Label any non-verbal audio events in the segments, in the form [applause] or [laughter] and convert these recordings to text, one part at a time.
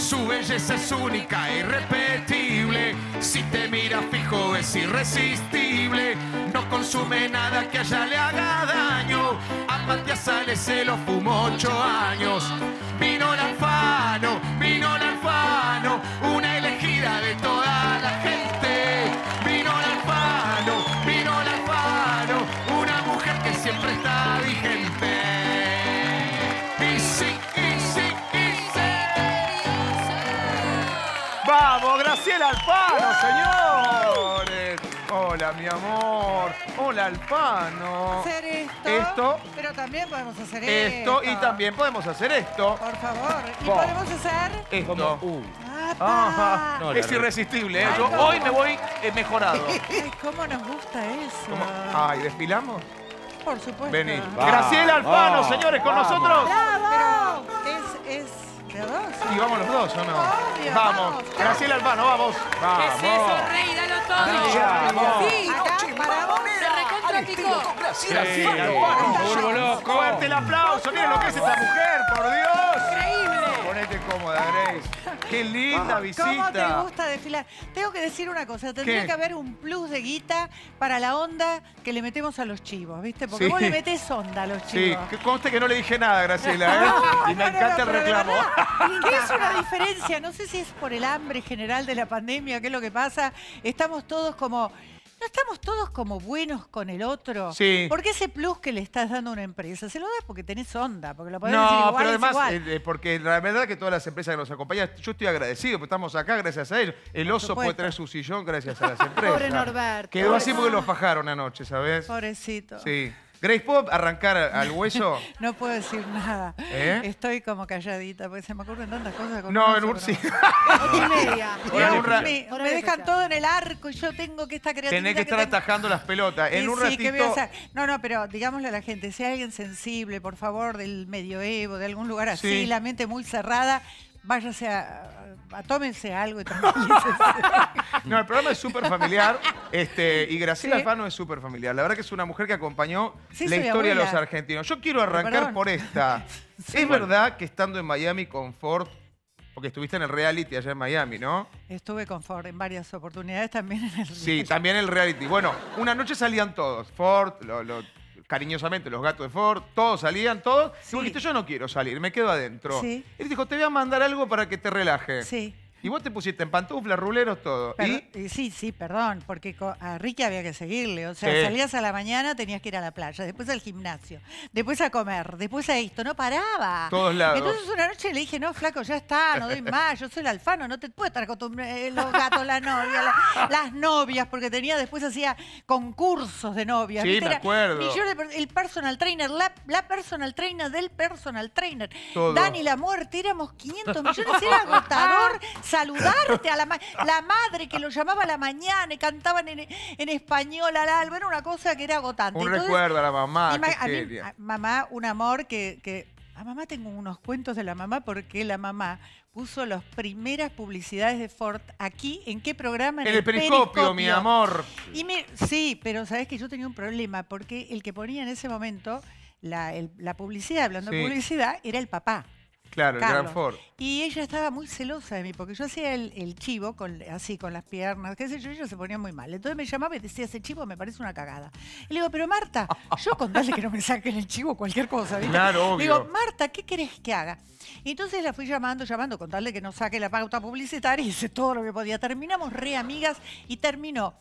Su belleza es única e irrepetible. Si te mira fijo es irresistible. No consume nada que allá le haga daño. Apatia sale, se lo fumó ocho años. Graciela Alpano, señores. Hola, mi amor. Hola, Alpano. Hacer esto. Esto. Pero también podemos hacer esto. Esto y también podemos hacer esto. Por favor. Y podemos hacer... Esto. Uh. es irresistible, ¿eh? Yo hoy me voy eh, mejorado. [laughs] cómo nos gusta eso. Ay, ¿desfilamos? Por supuesto. Vení. Graciela Alpano, señores, con nosotros. ¡Bravo! Pero es... Y vamos los dos, ¿o no? Obvio, vamos. vamos. Graciela Albano, vamos. Vamos. ¿Qué es eso, Rey? Dalo todo. Ya, vamos. Sí, Acá, para vos. Se Graciela sí, Albano. Vuelvo loco. Fuerte el aplauso. Miren lo que es esta mujer, por Dios. Qué linda visita. ¿Cómo te gusta desfilar? Tengo que decir una cosa. Tendría que haber un plus de guita para la onda que le metemos a los chivos, ¿viste? Porque vos le metés onda a los chivos. Sí, conste que no le dije nada, Graciela. ¿eh? [laughs] y me encanta el reclamo. ¿Qué es una diferencia. No sé si es por el hambre general de la pandemia, qué es lo que pasa. Estamos todos como... ¿No estamos todos como buenos con el otro? Sí. ¿Por qué ese plus que le estás dando a una empresa? Se lo das porque tenés onda, porque lo podés no, decir pero además, eh, eh, porque la verdad que todas las empresas que nos acompañan, yo estoy agradecido, porque estamos acá gracias a ellos. El oso puede tener su sillón gracias a las [laughs] empresas. Pobre Norberto. Quedó así porque lo bajaron anoche, ¿sabes? Pobrecito. Sí. Grace, ¿puedo arrancar al hueso? [laughs] no puedo decir nada. ¿Eh? Estoy como calladita porque se me ocurren tantas cosas. no, en Ursi. Otra [laughs] y media. me, dejan todo en el arco y yo tengo que estar... creciendo. Tenés que estar atajando las pelotas. En un ratito... voy a hacer? No, no, pero digámosle a la gente, si hay alguien sensible, por favor, del medioevo, de algún lugar así, la mente muy cerrada, váyase a, tómense algo y [laughs] No, el programa es súper familiar este, y Graciela Fano es súper familiar. La verdad que es una mujer que acompañó la historia de los argentinos. Yo quiero arrancar por esta. [laughs] ¿Es verdad que estando en Miami con Ford, porque estuviste en el reality allá en Miami, ¿no? Estuve con Ford en varias oportunidades también en el Sí, también el reality. Bueno, una noche salían todos. Ford, lo- lo- cariñosamente los gatos de Ford, todos salían, todos. Y dijiste, yo no quiero salir, me quedo adentro. Y Él dijo, te voy a mandar algo para que te relaje. Sí. Y vos te pusiste en pantuflas, ruleros, todo. Sí, sí, perdón, porque a Ricky había que seguirle. O sea, salías a la mañana, tenías que ir a la playa, después al gimnasio, después a comer, después a esto. No paraba. Todos lados. Entonces una noche le dije, no, flaco, ya está, no doy más, yo soy el alfano, no te puedo estar con eh, los gatos, la novia, las novias, porque tenía después hacía concursos de novias. Sí, me acuerdo. el personal trainer, la, personal trainer del personal trainer. Dani La Muerte, éramos 500 millones, era agotador. [laughs] saludarte a la, la madre que lo llamaba a la mañana y cantaban en, en español al alba, era una cosa que era agotante. Un recuerdo a la mamá. mamá, un amor que, que a mamá tengo unos cuentos de la mamá porque la mamá puso las primeras publicidades de Ford aquí. ¿En qué programa? En el, el mi amor. Y sí, pero sabes que yo tenía un problema porque el que ponía en ese momento la, la publicidad, hablando de publicidad, era el papá. Claro, el Gran Y ella estaba muy celosa de mí, porque yo hacía el, chivo así con las piernas, qué sé yo, y ella se ponía muy mal. Entonces me llamaba y decía, ese chivo me parece una cagada. Y le digo, pero Marta, [laughs] yo contarle que no me saquen el chivo cualquier cosa. Claro, obvio. Le digo, Marta, ¿qué querés que haga? Y entonces la fui llamando, llamando, contarle que no saque la pauta publicitaria, Y [laughs] hice todo lo que podía. Terminamos re amigas y terminó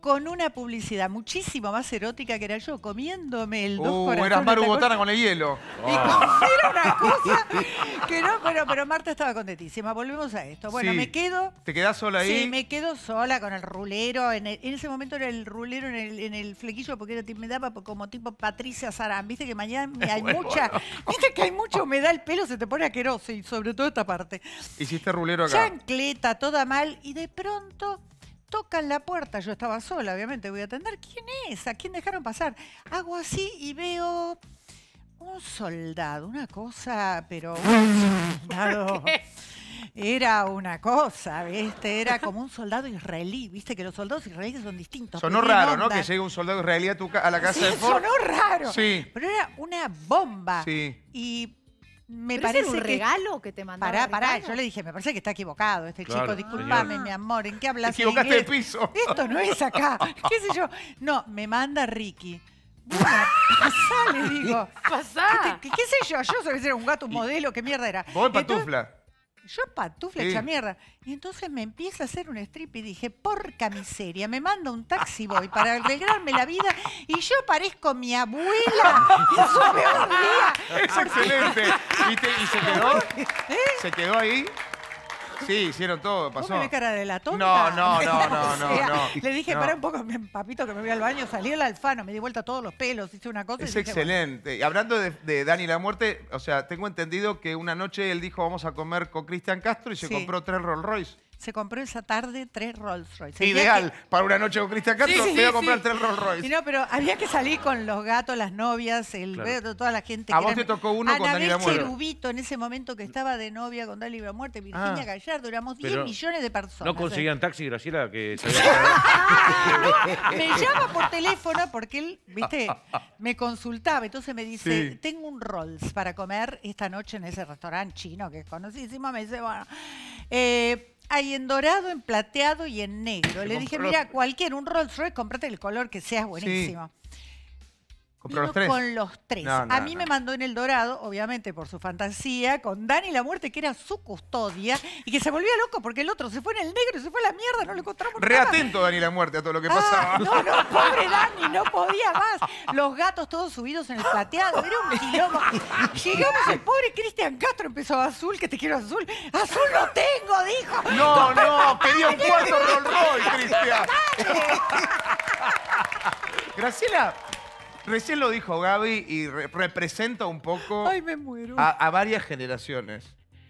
con una publicidad muchísimo más erótica que era yo, comiéndome el dos uh, corazones. con el hielo. Y oh. una ah. cosa... [laughs] que no, pero Marta estaba contentísima. Volvemos a esto. Bueno, me quedo. ¿Te quedas sola ahí? Sí, me quedo sola con el rulero. E, en, ese momento era el rulero en el, flequillo porque era, me daba como tipo Patricia Sarán. Viste que mañana [laughs] hay mucha. Viste que hay mucha humedad, el pelo se te pone asqueroso y sobre todo esta parte. Hiciste rulero acá. Chancleta, toda mal, y de pronto tocan la puerta. Yo estaba sola, obviamente, voy a atender. ¿Quién es? ¿A quién dejaron pasar? Hago así y veo un soldado, una cosa, pero [laughs] era una cosa, ¿viste? Era como un soldado israelí, ¿viste? Que los soldados israelíes son distintos. Sonó raro, ¿no? Que llegue un soldado israelí a, la casa sí, de Ford. sonó raro. Sí. Pero era una bomba. Sí. Y me parece un regalo que te mandaba. Pará, pará, yo le dije, me parece que está equivocado este chico, disculpame, mi amor, ¿en qué hablas? Equivocaste de piso. Esto no es acá, [laughs] qué sé yo. No, me manda Ricky. [laughs] digo. Pasá. ¿Qué, sé yo? Yo sabía que era un gato, modelo, qué mierda era. Voy patufla Yo patufla hecha mierda. Y entonces me empieza a hacer un strip y dije, porca miseria, me manda un taxi boy para arreglarme la vida y yo parezco mi abuela Y [laughs] su peor día. Es excelente. ¿Y se quedó? [laughs] ¿Eh? ¿Se quedó ahí? Sí, hicieron todo, pasó. ¿Vos cara de la tonta? No, no, no, [laughs] no, no, Le dije, para un poco, papito, que me voy al baño. Salí al alfano, me di vuelta todos los pelos, hice una cosa. Es excelente. Y hablando de, de, Dani la muerte, o sea, tengo entendido que una noche él dijo, vamos a comer con Cristian Castro y se compró tres Rolls Royce se compró esa tarde tres Rolls Royce. Ideal para una noche con Cristian Castro, sí, voy a comprar tres Rolls Royce. sí. no, pero había que salir con los gatos, las novias, el toda la gente. A vos te tocó uno Ana con Dani Cherubito en ese momento que estaba de novia con Dani muerte Virginia ah. Gallardo, éramos 10 millones de personas. No ¿eh? conseguían taxi, Graciela, que [laughs] Me llama por teléfono porque él, viste, [laughs] me consultaba, entonces me dice, tengo un Rolls para comer esta noche en ese restaurante chino que es conocidísimo, me dice, bueno, eh, hay en dorado, en plateado y en negro. Le dije, mira, cualquier, un Rolls Royce, cómprate el color que sea buenísimo con los tres. a mí me mandó en El Dorado, obviamente por su fantasía, con Dani la Muerte, que era su custodia, y que se volvía loco porque el otro se fue en el negro se fue a la mierda, no lo encontramos Reatento Dani la Muerte a todo lo que ah, pasaba. No, no, pobre Dani, no podía más. Los gatos todos subidos en el plateado, era un quilombo. Llegamos el pobre Cristian Castro, empezó azul, que te quiero azul. Azul lo tengo, dijo. No, no, pedí un cuarto Roll Roy, Cristian. [laughs] Graciela, Recién lo dijo Gaby y representa un poco A, varias generaciones.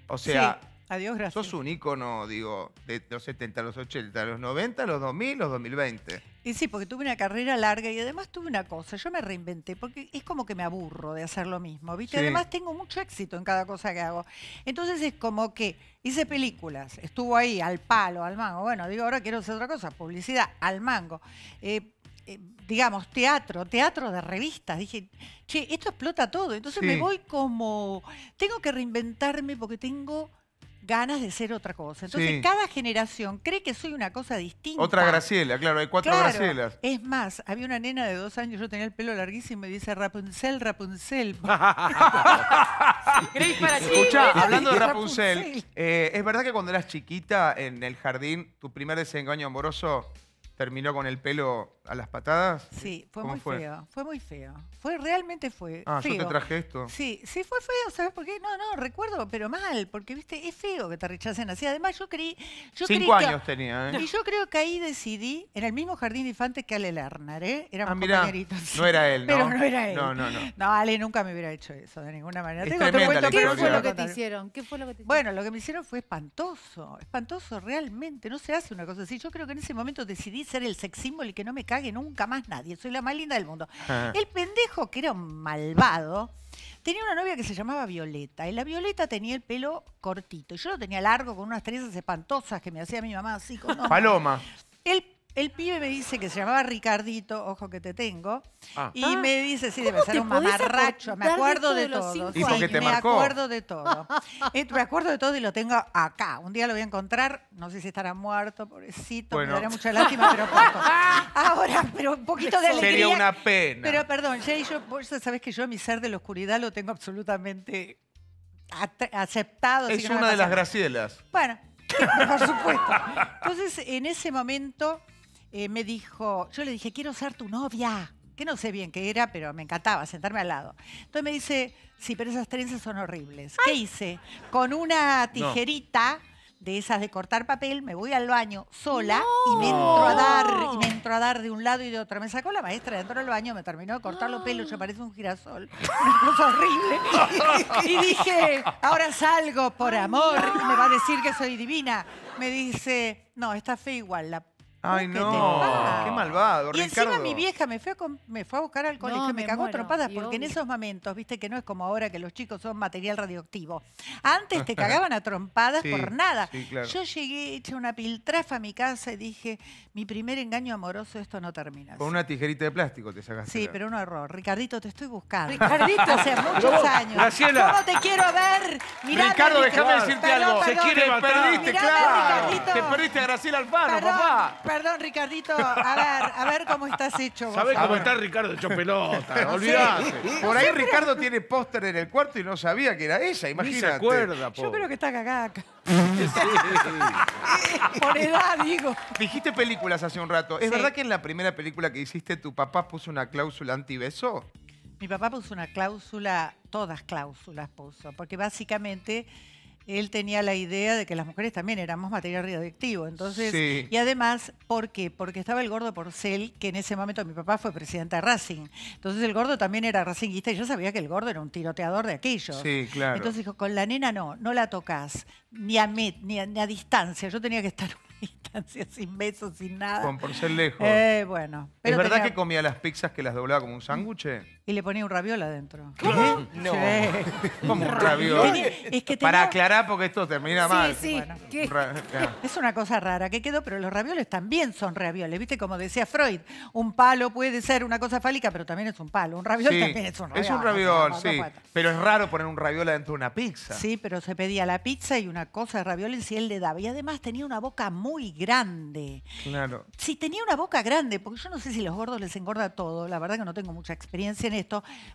O sea, Adiós, gracias. sos un ícono, digo, de los 70 los 80, los 90, los 2000, los 2020. Y sí, porque tuve una carrera larga y además tuve una cosa, yo me reinventé, porque es como que me aburro de hacer lo mismo, ¿viste? Además tengo mucho éxito en cada cosa que hago. Entonces es como que hice películas, estuvo ahí al palo, al mango. Bueno, digo, ahora quiero hacer otra cosa, publicidad, al mango. Eh, eh, digamos, teatro, teatro de revistas. Dije, che, esto explota todo. Entonces me voy como, tengo que reinventarme porque tengo ganas de ser otra cosa. Entonces cada generación cree que soy una cosa distinta. Otra Graciela, claro, hay cuatro Gracielas. Es más, había una nena de dos años, yo tenía el pelo larguísimo y me dice Rapunzel, Rapunzel. [laughs] Escucha, hablando de Rapunzel, eh, es verdad que cuando eras chiquita en el jardín, tu primer desengaño amoroso terminó con el pelo a las patadas? Sí, fue muy feo, fue muy feo. Fue realmente fue ah, yo te traje esto. Sí, sí fue feo, ¿sabes por qué? No, no, recuerdo, pero mal, porque viste, es feo que te rechacen así. Además, yo creí, Cinco años tenía, ¿eh? Y yo creo que ahí decidí, era el mismo jardín de infantes que Ale Lerner, ¿eh? Éramos ah, mirá, No era él, [laughs] ¿no? Pero no era él. No, no, no. No, Ale nunca me hubiera hecho eso de ninguna manera. Es Tengo cuento, ¿Qué fue lo que te hicieron? ¿Qué fue lo que te hicieron? Bueno, lo que me hicieron fue espantoso, espantoso realmente. No se hace una cosa así. Yo creo que en ese momento decidí ser el sex symbol y que no me cague nunca más nadie. Soy la más linda del mundo. Ah. El pendejo, que era un malvado, tenía una novia que se llamaba Violeta. Y la Violeta tenía el pelo cortito. y Yo lo tenía largo, con unas trenzas espantosas que me hacía mi mamá así. Con Paloma. El el pibe me dice que se llamaba Ricardito, ojo que te tengo, ah. y ah. me dice, sí, debe ser un mamarracho, me acuerdo de, todo. me eh, acuerdo de todo. me acuerdo de todo y lo tengo acá. Un día lo voy a encontrar, no sé si estará muerto, pobrecito, me dará mucha lástima, pero poco. Ahora, pero un poquito de alegría. Sería una pena. Pero perdón, Jay, yo, vos sabés que yo mi ser de la oscuridad lo tengo absolutamente aceptado. Es una de las Gracielas. Bueno, [laughs] por supuesto. Entonces, en ese momento eh, me dijo, yo le dije, quiero ser tu novia, que no sé bien qué era, pero me encantaba sentarme al lado. Entonces me dice, sí, pero esas trenzas son horribles. ¿Qué hice? Con una tijerita... de esas de cortar papel, me voy al baño sola y me entro a dar, y me entro a dar de un lado y de otro. Me sacó la maestra dentro del baño, me terminó de cortar los pelos, yo parece un girasol. Una cosa horrible. [laughs] Y, dije, ahora salgo por amor, me va a decir que soy divina. Me dice, no, está fe igual, la Ay, no. Qué malvado. Y encima mi vieja me fue, a, buscar al colegio, me, me cagó a trompadas, porque en esos momentos, viste que no es como ahora que los chicos son material radioactivo. Antes te [laughs] cagaban a trompadas por nada. Yo llegué eché una piltrafa a mi casa y dije, mi primer engaño amoroso, esto no termina. Con una tijerita de plástico te sacaste. Sí, pero un error. Ricardito, te estoy buscando. Ricardito, hace muchos años. te quiero ver? Ricardo, déjame decirte algo. Se quiere Te perdiste, claro. Te perdiste a Graciela Alfano, papá perdón, Ricardito. A ver, a ver cómo estás hecho. ¿Sabes cómo está Ricardo hecho pelota? [laughs] Por ahí Ricardo tiene póster en el cuarto y no sabía que era ella, imagínate. Ni se Yo creo que está cagada. [laughs] Por edad, digo. Dijiste películas hace un rato. ¿Es verdad que en la primera película que hiciste tu papá puso una cláusula anti-beso? Mi papá puso una cláusula, todas cláusulas puso, porque básicamente él tenía la idea de que las mujeres también éramos material radioactivo. Entonces, y además, ¿por qué? Porque estaba el gordo Porcel, que en ese momento mi papá fue presidente de Racing. Entonces el gordo también era racinguista y yo sabía que el gordo era un tiroteador de aquellos. Sí, claro. Entonces dijo, con la nena no, no la tocas, ni a mí ni a, distancia. Yo tenía que estar a [laughs] distancia, sin besos, sin nada. Con Porcel lejos. Eh, bueno. ¿Es verdad que comía las pizzas que las doblaba como un sándwich? y le ponía un raviola adentro. ¿Cómo? Sí. ¿Cómo un raviola? es que Para aclarar, porque esto termina mal. sí. sí. Es una cosa rara que quedó, pero los ravioles también son ravioles. ¿Viste? Como decía Freud, un palo puede ser una cosa fálica, pero también es un palo. Un raviol también es un raviol. un raviol, sí. Pero es raro poner un raviola dentro de una pizza. Sí, pero se pedía la pizza y una cosa de ravioles y él le daba. Y además tenía una boca muy grande. Claro. Sí, tenía una boca grande, porque yo no sé si los gordos les engorda todo. La verdad que no tengo mucha experiencia en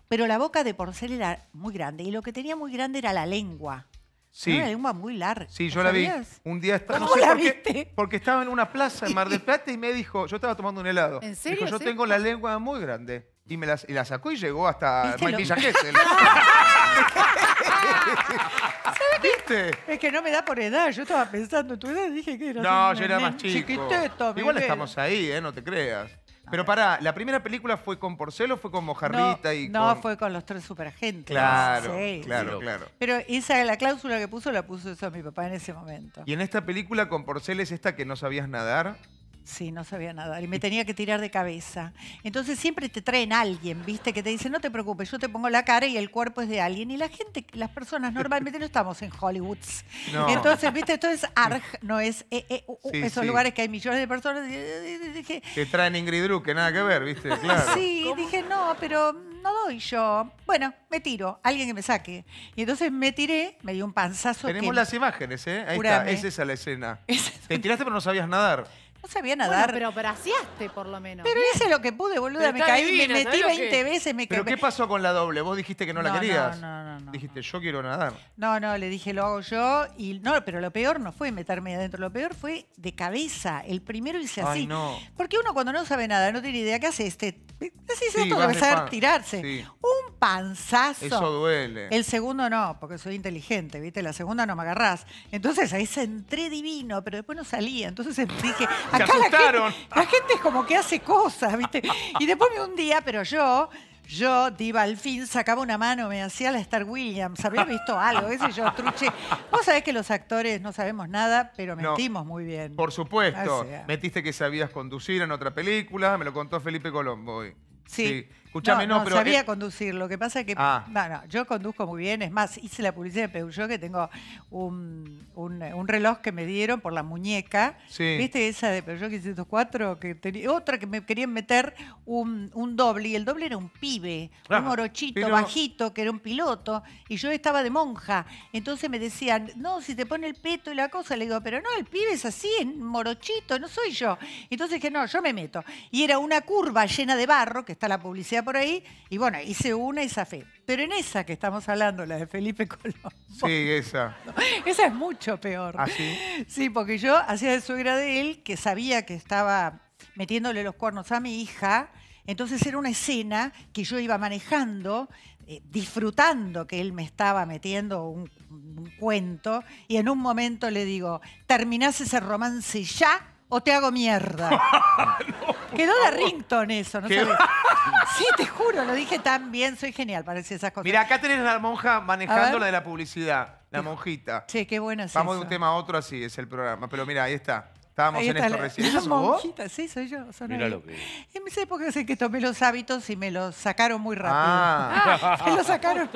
pero la boca de Porcel era muy grande y lo que tenía muy grande era la lengua. Sí. una lengua muy larga. Sí, yo la vi. Un día estaba. ¿Cómo la viste? Porque estaba en una plaza en Mar del [laughs] Plata y me dijo, yo estaba tomando un helado. ¿En serio? yo tengo la lengua muy grande. Y me la, y la sacó y llegó hasta [laughs] ¿Sabes ¿Viste? Es que no me da por edad. Yo estaba pensando en tu edad dije que era. No, yo era más chico. Igual estamos ahí, ¿eh? No te creas. Pero pará, ¿la primera película fue con Porcel o fue con Mojarrita? No, y no fue con los tres superagentes. Claro, claro, claro. Pero esa, la cláusula que puso, la puso eso a mi papá en ese momento. ¿Y en esta película con Porcel es esta que no sabías nadar? Sí, no sabía nadar y me tenía que tirar de cabeza. Entonces siempre te traen alguien, ¿viste? Que te dice, no te preocupes, yo te pongo la cara y el cuerpo es de alguien. Y la gente, las personas normalmente no estamos en Hollywood. Entonces, ¿viste? Esto es ARG, no es eh, eh, esos lugares que hay millones de personas. que traen Ingrid Drew, que nada que ver, ¿viste? [laughs] Claro. Sí, dije, no, pero no doy yo. Bueno, me tiro, alguien que me saque. Y entonces me tiré, me dio un panzazo. Tenemos las imágenes, ¿eh? Ahí está, es esa la escena. [laughs] te tiraste pero no sabías nadar. No sabía nadar. pero braceaste por lo menos. Pero hice lo que pude, boluda. me caí, me metí 20 veces. Me ¿Pero qué pasó con la doble? Vos dijiste que no, la querías. no, no, no, Dijiste, yo quiero nadar. No, no, le dije, lo hago yo. Y no, pero lo peor no fue meterme adentro, lo peor fue de cabeza. El primero hice así. no. Porque uno cuando no sabe nada, no tiene idea qué hace, este, sí, que tirarse. Un panzazo. Eso duele. El segundo no, porque soy inteligente, ¿viste? La segunda no me agarrás. Entonces ahí se entré divino, pero después no salía. Entonces [laughs] dije, acá la gente, la gente, es como que hace cosas, ¿viste? Y después me un día, pero yo yo, Diva, al fin sacaba una mano, me hacía la Star Williams. Había visto [laughs] algo, ese yo, truche. Vos sabés que los actores no sabemos nada, pero metimos muy bien. Por supuesto. Metiste que sabías conducir en otra película, me lo contó Felipe Colombo hoy. sí no, pero. Sabía conducir. Lo que pasa es que. Ah. No, no, yo conduzco muy bien. Es más, hice la publicidad de Peugeot que tengo un, reloj que me dieron por la muñeca. ¿Viste esa de Peugeot 504? Que tenía, otra que me querían meter un, doble. Y el doble era un pibe, un morochito bajito, que era un piloto. Y yo estaba de monja. Entonces me decían, no, si te pone el peto y la cosa. Le digo, pero no, el pibe es así, es morochito, no soy yo. Entonces dije, no, yo me meto. Y era una curva llena de barro, que está la publicidad por ahí, y bueno, hice una esa fe Pero en esa que estamos hablando, la de Felipe [laughs] Colón Sí, esa. [laughs] Esa es mucho peor. ¿Ah, sí? porque yo hacía de suegra de él, que sabía que estaba metiéndole los cuernos a mi hija, entonces era una escena que yo iba manejando, eh, disfrutando que él me estaba metiendo un, cuento, y en un momento le digo, terminás ese romance ya o te hago mierda. [laughs] Quedó de ringtone eso, ¿no sabes? Sí, te juro, lo dije tan bien, soy genial para decir esas cosas. Mira, acá tenés a la monja manejando la de la publicidad, la monjita. Sí, qué bueno es Vamos de un tema a otro así, es el programa. Pero mira, ahí está. Estábamos en esto recién. la monjita, sí, soy yo. son lo que En esa época es que tomé los hábitos y me los sacaron muy rápido. Ah, [laughs] me los sacaron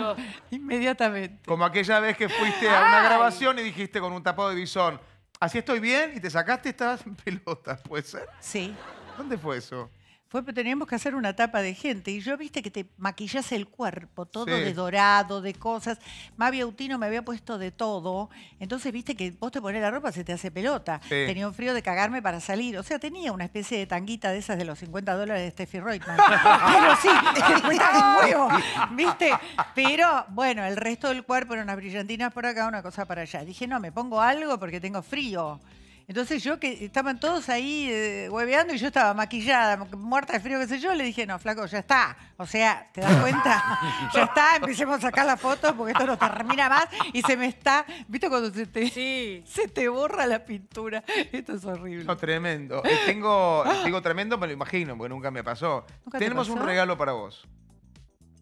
inmediatamente. como aquella vez que fuiste a una grabación y dijiste con un tapado de visón así estoy bien y te sacaste estas [laughs] pelotas, ¿puede ser? Sí, ¿Dónde fue eso? Fue, teníamos que hacer una tapa de gente. Y yo viste que te maquillas el cuerpo, todo de dorado, de cosas. Mavi Autino me había puesto de todo. Entonces viste que vos te pones la ropa, se te hace pelota. Tenía un frío de cagarme para salir. O sea, tenía una especie de tanguita de esas de los 50 dólares de Steffi Reutemann. [laughs] Pero sí, de [laughs] huevo, ¿viste? Pero bueno, el resto del cuerpo eran unas brillantinas por acá, una cosa para allá. Dije, no, me pongo algo porque tengo frío. Entonces yo, que estaban todos ahí eh, hueveando y yo estaba maquillada, muerta de frío, qué sé yo, le dije, no, flaco, ya está. O sea, ¿te das cuenta? [laughs] ya está, empecemos a sacar las fotos porque esto no termina más y se me está... ¿Viste cuando se te, se te borra la pintura? Esto es horrible. No, tremendo. Eh, tengo, digo tremendo, me lo imagino, porque nunca me pasó. Tenemos un regalo para vos.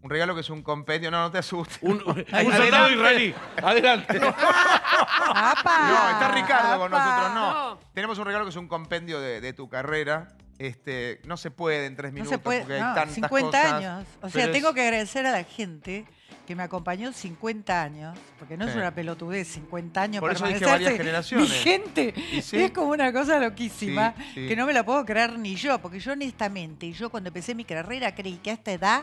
Un regalo que es un compendio. No, no te asustes. Un, soldado [laughs] israelí. Adelante. No, está Ricardo con nosotros. No. Tenemos un regalo que es un compendio de, tu carrera. Este, no se puede en tres minutos se puede, porque hay 50 años. O sea, tengo que agradecer a la gente que me acompañó 50 años, porque no es una pelotudez 50 años Por eso dije varias generaciones. Mi gente. Es como una cosa loquísima que no me la puedo creer ni yo, porque yo honestamente, yo cuando empecé mi carrera creí que a esta edad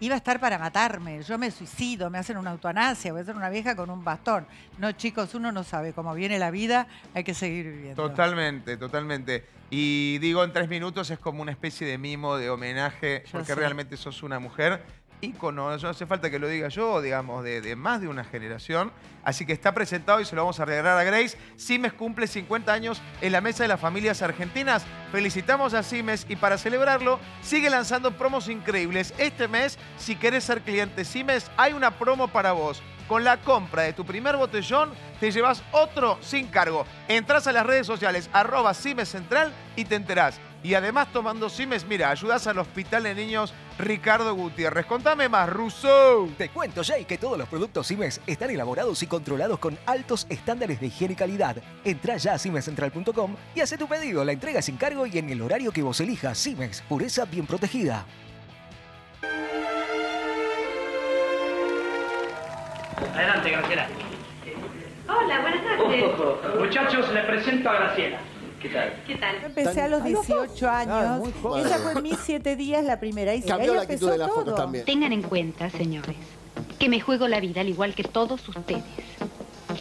iba a estar para matarme, yo me suicido, me hacen una eutanasia, voy a ser una vieja con un bastón. No, chicos, uno no sabe cómo viene la vida, hay que seguir viviendo. Totalmente, totalmente. Y digo, en tres minutos es como una especie de mimo, de homenaje, porque realmente sos una mujer ícono, no hace falta que lo diga yo, digamos, de, más de una generación. Así que está presentado y se lo vamos a regalar a Grace. Simes cumple 50 años en la mesa de las familias argentinas. Felicitamos a Cimes y para celebrarlo sigue lanzando promos increíbles. Este mes, si querés ser cliente Cimes, hay una promo para vos. Con la compra de tu primer botellón, te llevas otro sin cargo. Entrás a las redes sociales, arroba Cimes Central y te enterás. Y además tomando Cimes, mira, ayudas al Hospital de Niños Ricardo Gutiérrez. Contame más, Russo, Te cuento, Jay, que todos los productos Siemens están elaborados y controlados con altos estándares de higiene y calidad. Entra ya a siemenscentral.com y hace tu pedido. La entrega sin cargo y en el horario que vos elijas. Siemens, pureza bien protegida. Adelante, Graciela. Hola, buenas tardes. Muchachos, le presento a Graciela. ¿Qué tal? empecé a los 18 años. Esa fue mis siete días la primera. Y Cambió la actitud todo. Tengan en cuenta, señores, que me juego la vida al igual que todos ustedes.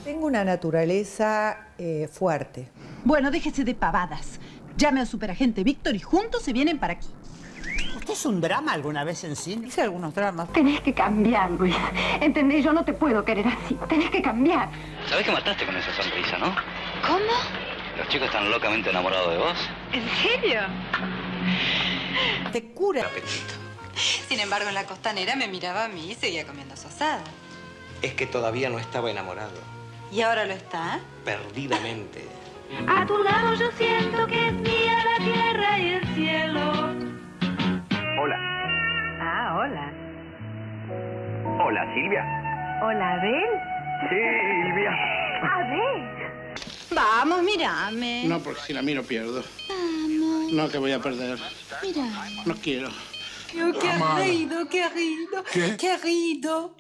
Tengo una naturaleza eh, fuerte. Bueno, déjese de pavadas. Llame al superagente Víctor y juntos se vienen para aquí. ¿Usted es un drama alguna vez en cine? Hice algunos dramas. Tenés que cambiar, Luis. ¿Entendés? Yo no te puedo querer así. Tenés que cambiar. Sabés que mataste con esa sonrisa, ¿no? ¿Cómo? Los chicos están locamente enamorados de vos. ¿En serio? Te cura. Sin embargo, en la costanera me miraba a mí y seguía comiendo su Es que todavía no estaba enamorado. ¿Y ahora lo está? Perdidamente. A tu lado yo siento que es mía la tierra y el cielo. Hola. Ah, hola. Hola, Silvia. Hola, Abel. Silvia. Abel. Vamos, mírame. No, porque si la miro pierdo. Vamos. No, que voy a perder. Mira. No quiero. Qué querido, qué querido, ¿Qué? querido.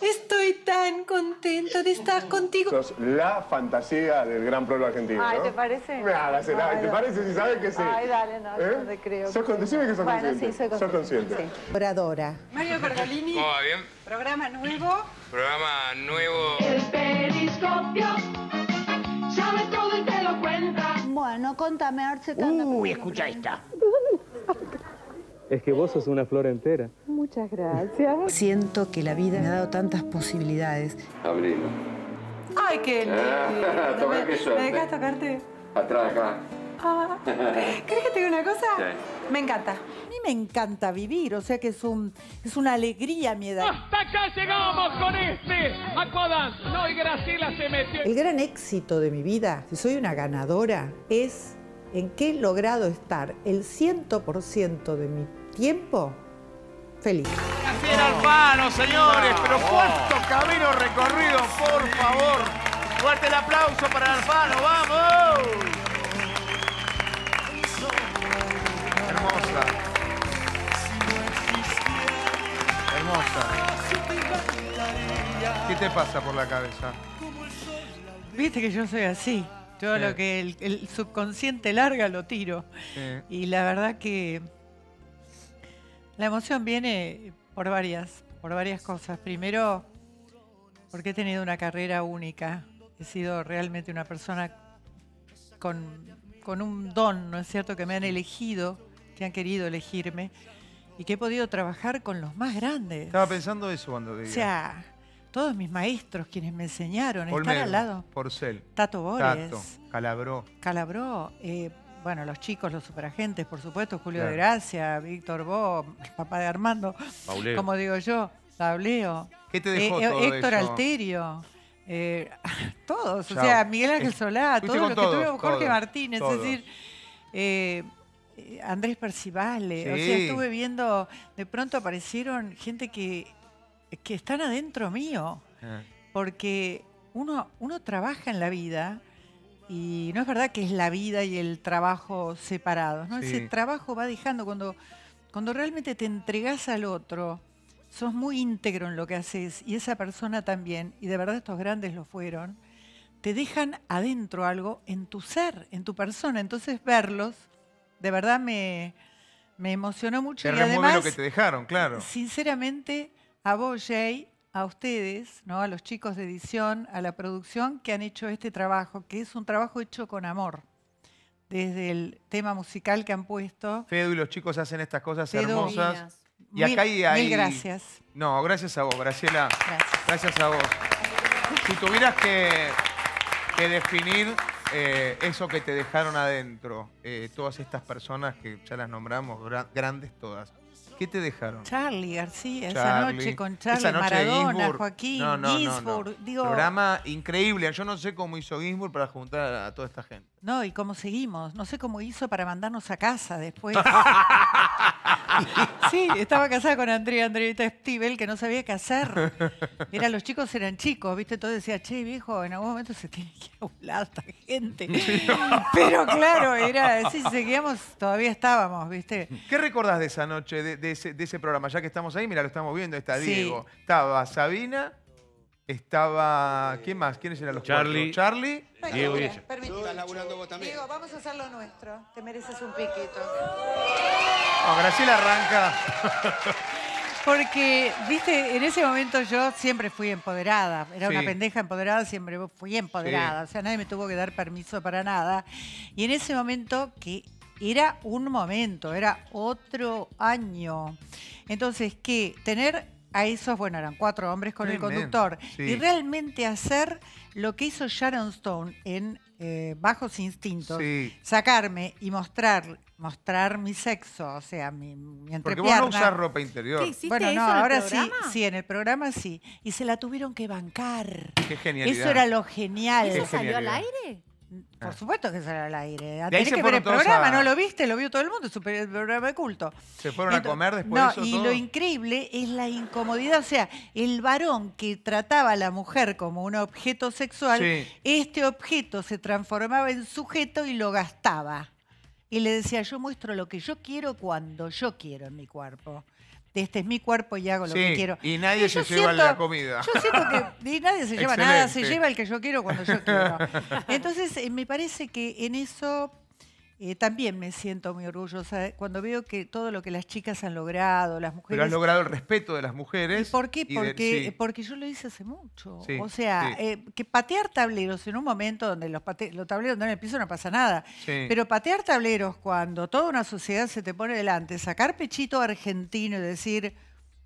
Estoy tan contenta de estar contigo. Sos la fantasía del gran pueblo argentino. Ay, ¿te parece? Nada, será. ¿Te parece si sabes que sí? Ay, dale, no, ¿Eh? no te creo. ¿Sos consciente que sos bueno, consciente? Sí, soy consciente. Sos consciente. Sí. Oradora. Mario Pergolini. ¿Cómo va bien? Programa nuevo. Programa nuevo. El periscopio. contame, Arce. Uy, escucha esta. Es que vos sos una flor entera. Muchas gracias. Siento que la vida me ha dado tantas posibilidades. Abrilo. ¡Ay, qué ah, lindo! [laughs] ¿Me dejas tocarte? Atrás, acá. ¿Crees ah, que te diga una cosa? Me encanta me encanta vivir, o sea que es, un, es una alegría mi edad. ¡Hasta acá llegamos con este! Aquadance. No, y Graciela se metió. El gran éxito de mi vida, si soy una ganadora, es en que he logrado estar el 100% de mi tiempo feliz. Gracias Alfano, señores, pero cuánto camino recorrido, por favor. Fuerte el aplauso para Alfano, vamos. Hermosa. ¿Qué te pasa por la cabeza? Viste que yo soy así. todo lo que el, subconsciente larga lo tiro. Y la verdad que la emoción viene por varias, por varias cosas. Primero, porque he tenido una carrera única. He sido realmente una persona con, con un don, ¿no es cierto?, que me han elegido, que han querido elegirme y que he podido trabajar con los más grandes. Estaba pensando eso cuando te O sea, todos mis maestros quienes me enseñaron, ¿Están al lado. Porcel. Tato Bores. Calabró. Calabró. Eh, bueno, los chicos, los superagentes, por supuesto, Julio de Gracia, Víctor Bo, papá de Armando, como digo yo, Pauleo. ¿Qué eh, eh, Héctor Alterio. [laughs] todos, o sea, Miguel Ángel Solá, todo lo que todos, Jorge Martínez, es decir, Andrés Percivale. O sea, estuve viendo, de pronto aparecieron gente que, que están adentro mío. Ah. Porque uno, uno trabaja en la vida y no es verdad que es la vida y el trabajo separados. ¿no? Ese trabajo va dejando cuando, cuando realmente te entregas al otro. Sos muy íntegro en lo que haces y esa persona también, y de verdad estos grandes lo fueron, te dejan adentro algo en tu ser, en tu persona. Entonces verlos de verdad me, emocionó mucho. y además, lo que te dejaron, claro. Sinceramente, a vos, Jay, a ustedes, ¿no? a los chicos de edición, a la producción que han hecho este trabajo, que es un trabajo hecho con amor desde el tema musical que han puesto. Fedu y los chicos hacen estas cosas hermosas. Y acá hay, hay, gracias. No, gracias a vos, Graciela. Gracias, gracias a vos. Si tuvieras que definir eh, eso que te dejaron adentro, eh, todas estas personas que ya las nombramos, grandes todas, ¿qué te dejaron? Charlie García, esa noche con Charlie Maradona, Joaquín, no, no, No, Programa increíble. Yo no sé cómo hizo Ginsburg para juntar a toda esta gente. No, y cómo seguimos. No sé cómo hizo para mandarnos a casa después. [laughs] [laughs] Sí, estaba casada con Andrea, Andreita Stivel, que no sabía qué hacer. Era, los chicos eran chicos, ¿viste? todo decía, che, viejo, en algún momento se tiene que ir esta gente. Pero claro, era, si seguíamos, todavía estábamos, ¿viste? ¿Qué recordás de esa noche, de, ese, programa? Ya que estamos ahí, mira, lo estamos viendo, está Diego, estaba Sabina estaba. Eh, ¿Quién más? ¿Quiénes eran los Charlie. cuatro? Charlie. Diego y vamos a hacer lo nuestro. Te mereces un piquito. Graciela arranca. [laughs] Porque, viste, en ese momento yo siempre fui empoderada. Era una pendeja empoderada, siempre fui empoderada. O sea, nadie me tuvo que dar permiso para nada. Y en ese momento que era un momento, era otro año. Entonces, que tener a esos, bueno, eran cuatro hombres con el conductor, y realmente hacer lo que hizo Sharon Stone en eh, Bajos Instintos, sacarme y mostrar mostrar mi sexo, o sea, mi, mi Porque vos no usás ropa interior. bueno, no, eso en ahora sí, sí, en el programa sí. Y se la tuvieron que bancar. Qué genial. Eso era lo genial. ¿Eso salió al aire? Por ah. supuesto que salió al aire. Ah, tenés que ver el programa, no lo viste, lo vio todo el mundo, es el programa de culto. Se fueron a comer después no, de eso. Y lo increíble es la incomodidad. O sea, el varón que trataba a la mujer como un objeto sexual, este objeto se transformaba en sujeto y lo gastaba. Y le decía, yo muestro lo que yo quiero cuando yo quiero en mi cuerpo de este es mi cuerpo y hago lo que quiero. Y nadie se lleva la comida. Yo siento que [laughs] nadie se lleva nada, se lleva el que yo quiero cuando yo quiero. [laughs] Entonces, eh, me parece que en eso eh, también me siento muy orgullosa cuando veo que todo lo que las chicas han logrado, las mujeres. Pero has logrado el respeto de las mujeres. ¿Y por qué? porque, eh, porque yo lo hice hace mucho. o sea, eh, que patear tableros en un momento donde los, los tableros no en el piso no pasa nada. Pero patear tableros cuando toda una sociedad se te pone delante, sacar pechito argentino y decir,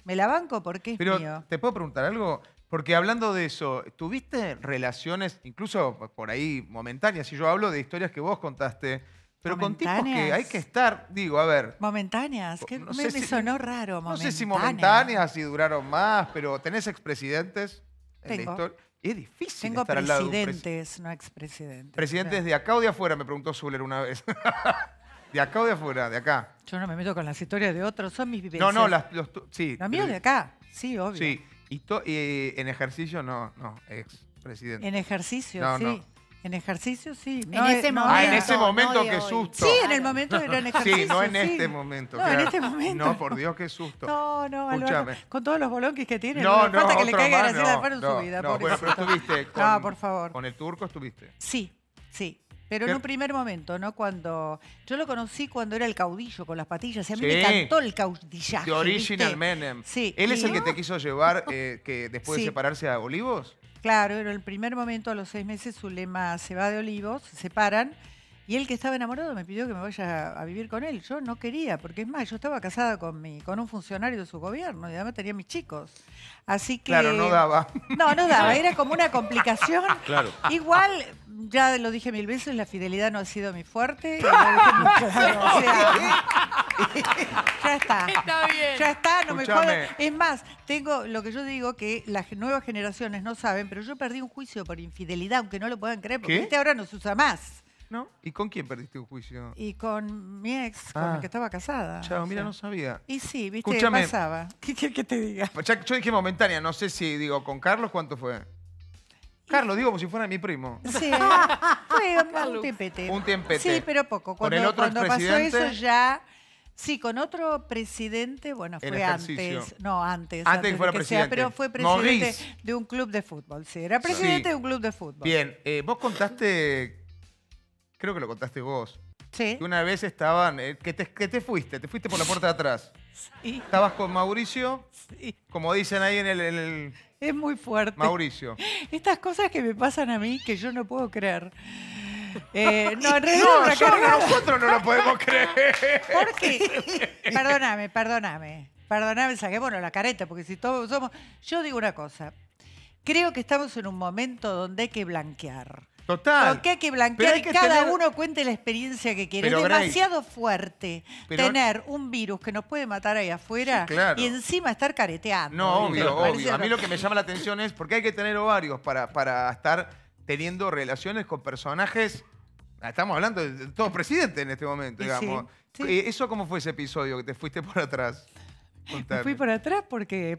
me la banco porque es Pero, mío. ¿Te puedo preguntar algo? Porque hablando de eso, ¿tuviste relaciones, incluso por ahí momentáneas? Y yo hablo de historias que vos contaste pero con tipos que hay que estar, digo, a ver. Momentáneas, que me, sonó raro. No sé si momentáneas, si duraron más, pero tenés expresidentes Es difícil Tengo estar lado de no expresidentes. Presidentes de acá o de afuera, me preguntó Zuller una vez. [laughs] ¿De acá o de afuera? De acá. Yo no me meto con las historias de otros, son mis vivencias. No, no, las, los, sí. Los míos de acá, sí, obvio. Sí, y, en ejercicio no, no, expresidente. En ejercicio, sí. En ejercicio sí. en ese eh, momento. Ah, en ese momento, qué susto. Sí, en el momento, era en [laughs] ejercicio. Sí, no en este momento. No, en este momento. No, por Dios, qué susto. No, no, Escúchame. con todos los bolonquis que tiene. No, no, falta que le caiga gracia la en su vida. No, bueno, pues, pero estuviste [laughs] con, ah, por favor. con el turco, estuviste. Sí, sí. Pero en un primer momento, ¿no? Cuando. Yo lo conocí cuando era el caudillo con las patillas. Y a mí sí. me encantó el caudillaje. The Original Menem. Sí. ¿Él es el que te quiso llevar [laughs] eh, después de separarse a Olivos? Claro, en el primer momento, a los seis meses, Su lema se va de Olivos, se separan. Y él que estaba enamorado me pidió que me vaya a vivir con él. Yo no quería, porque es más, yo estaba casada con mi, con un funcionario de su gobierno y además tenía mis chicos. Así que. Claro, no daba. No, no daba. [laughs] Era como una complicación. Claro. Igual ya lo dije mil veces, la fidelidad no ha sido mi fuerte. [laughs] ya está. Está bien. Ya está, no me jodas. Es más, tengo lo que yo digo que las nuevas generaciones no saben, pero yo perdí un juicio por infidelidad, aunque no lo puedan creer, porque este ahora no usa más. ¿No? ¿Y con quién perdiste un juicio? Y con mi ex, con ah. el que estaba casada. Chao, mira, no sabía. Y sí, viste, pasaba. ¿Qué te diga? yo dije momentánea, no sé si digo, ¿con Carlos cuánto fue? Carlos, digo como si fuera mi primo. Sí, [laughs] fue un tiempete. Un tiempete. Sí, pero poco. Cuando, el otro cuando pasó eso ya... Sí, con otro presidente, bueno, fue antes. No, antes. Antes, que fuera presidente. pero fue presidente de un club de fútbol. Sí, era presidente de un club de fútbol. Bien, eh, vos contaste, creo que lo contaste vos, ¿Sí? que una vez estaban, eh, que, te, que te fuiste, te fuiste por la puerta de atrás. ¿Estabas con Mauricio? Como dicen ahí en el, Es muy fuerte. Mauricio. Estas cosas que me pasan a mí que yo no puedo creer. Eh, [laughs] no, en realidad no, nosotros no lo podemos creer. Porque, perdóname, perdóname, perdóname, saquémonos la careta, porque si todos somos... Yo digo una cosa, creo que estamos en un momento donde hay que blanquear. Total. Porque hay que blanquear y cada uno cuente la experiencia que quiere. es demasiado fuerte tener un virus que nos puede matar ahí afuera y encima estar careteando. No, obvio, obvio. A mí lo que me llama la atención es porque hay que tener ovarios para, para estar teniendo relaciones con personajes. Estamos hablando de todos presidentes en este momento, digamos. ¿Eso cómo fue ese episodio que te fuiste por atrás? Me fui por atrás porque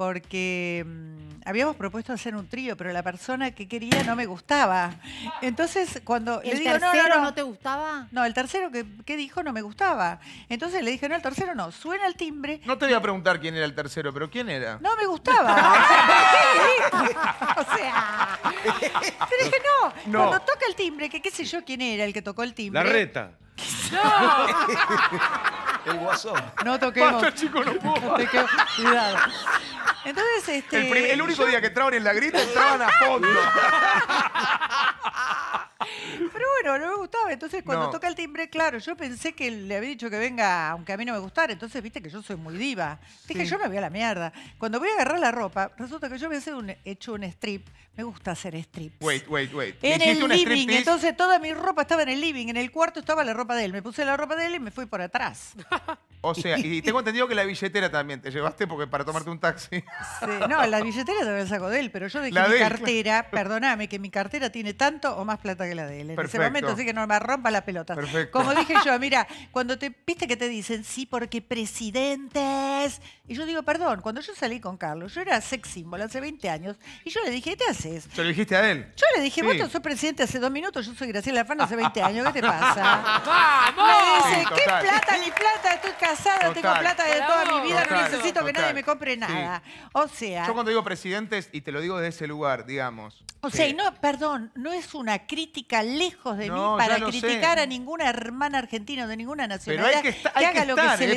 porque mm, habíamos propuesto hacer un trío, pero la persona que quería no me gustaba. Entonces, cuando ¿El le digo, tercero no, te gustaba? No, el tercero que, dijo no me gustaba. Entonces le dije, no, el tercero no. Suena el timbre. No te voy a preguntar quién era el tercero, pero ¿quién era? No me gustaba. [laughs] o sea, Pero dije, no. no. Cuando toca el timbre, que qué sé yo quién era el que tocó el timbre. La reta. ¡No! [laughs] el guasón. No toquemos. Basta, chico, no No Cuidado. Entonces, este. El, único día que entraban en la grita entraban a fondo. [laughs] bueno, no me gustaba. Entonces, cuando toca el timbre, claro, yo pensé que le había dicho que venga, aunque a mí no me gustara. Entonces, viste que yo soy muy diva. Dije, yo me voy a la mierda. Cuando voy a agarrar la ropa, resulta que yo me he un, hecho un strip. Me gusta hacer strips. Wait, wait, wait. En el living. Entonces, toda mi ropa estaba en el living. En el cuarto estaba la ropa de él. Me puse la ropa de él y me fui por atrás. [laughs] O sea, y tengo entendido que la billetera también te llevaste porque para tomarte un taxi. no, la billetera también saco de él, pero yo dije mi cartera, perdóname, que mi cartera tiene tanto o más plata que la de él así que no me rompa la pelota. Como dije yo, [laughs] mira, cuando te viste que te dicen sí porque presidentes. Y yo digo, perdón, cuando yo salí con Carlos, yo era sex symbol hace 20 años, y yo le dije, ¿qué te haces? Se lo dijiste a él. Yo le dije, vos sos presidente hace dos minutos, yo soy Graciela Alfano hace 20 años, ¿qué te pasa? [laughs] ¡Vamos! Me dice, ¿qué plata ni plata? Estoy casada, tengo plata de toda mi vida, no necesito que nadie me compre nada. O sea. Yo cuando digo presidentes, y te lo digo desde ese lugar, digamos. O sea, y no, perdón, no es una crítica lejos de para criticar a ninguna hermana argentina de ninguna nacionalidad Pero hay que, haga estar, lo que se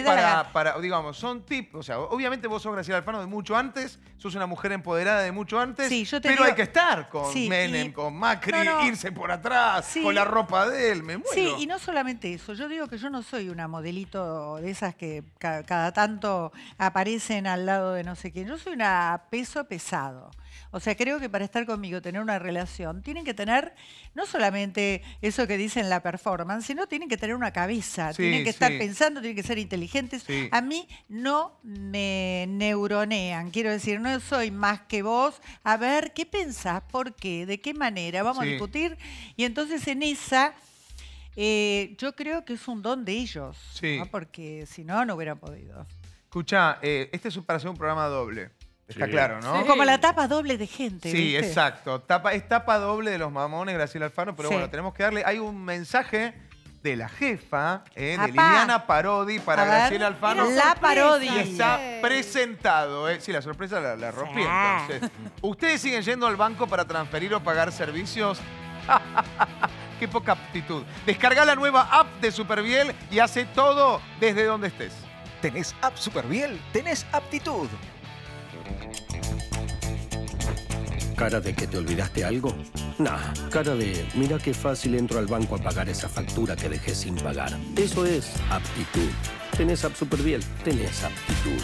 eh, digamos, son tipos, o sea, obviamente vos sos Graciela Alfano de mucho antes, sos una mujer empoderada de mucho antes, sí, yo pero hay que estar con Menem, con Macri, irse por atrás, con la ropa de él, me muero. Sí, y no solamente eso, yo digo que yo no soy una modelito de esas que cada, cada tanto aparecen al lado de no sé quién, yo soy una peso pesado. O sea, creo que para estar conmigo, tener una relación, tienen que tener no solamente eso que dicen la performance, sino tienen que tener una cabeza, tienen que estar pensando, tienen que ser inteligentes. A mí no me neuronean, quiero decir, no soy más que vos. A ver, ¿qué pensás? ¿Por qué? ¿De qué manera? Vamos a discutir. Y entonces en esa... Eh, yo creo que es un don de ellos, porque si no, no hubieran podido. Escucha, eh, este es para hacer un programa doble. Está claro, ¿no? Como la tapa doble de gente. Sí, exacto. Tapa, es tapa doble de los mamones, Graciela Alfano, pero bueno, tenemos que darle. Hay un mensaje de la jefa, eh, de Liliana Parodi para Graciela Alfano. La Parodi. está presentado. Eh. Sí, la sorpresa la, la ¿Ustedes siguen yendo al banco para transferir o pagar servicios? [laughs] Qué poca aptitud. Descarga la nueva app de Superviel y hace todo desde donde estés. ¿Tenés app Superviel? ¿Tenés aptitud? ¿Cara de que te olvidaste algo? Nah, cara de, mira qué fácil entro al banco a pagar esa factura que dejé sin pagar. Eso es aptitud. Tenés app bien, tenés aptitud.